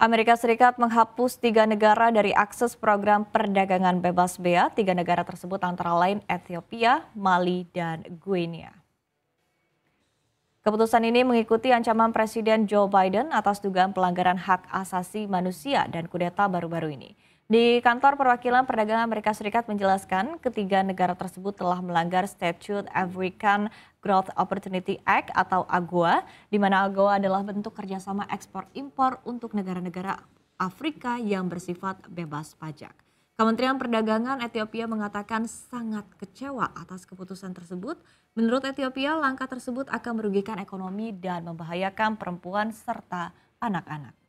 Amerika Serikat menghapus tiga negara dari akses program perdagangan bebas bea. Tiga negara tersebut antara lain Ethiopia, Mali, dan Guinea. Keputusan ini mengikuti ancaman Presiden Joe Biden atas dugaan pelanggaran hak asasi manusia dan kudeta baru-baru ini. Di kantor perwakilan perdagangan Amerika Serikat menjelaskan ketiga negara tersebut telah melanggar Statute African Growth Opportunity Act atau AGOA, di mana AGOA adalah bentuk kerjasama ekspor-impor untuk negara-negara Afrika yang bersifat bebas pajak. Kementerian Perdagangan Ethiopia mengatakan sangat kecewa atas keputusan tersebut. Menurut Ethiopia, langkah tersebut akan merugikan ekonomi dan membahayakan perempuan serta anak-anak.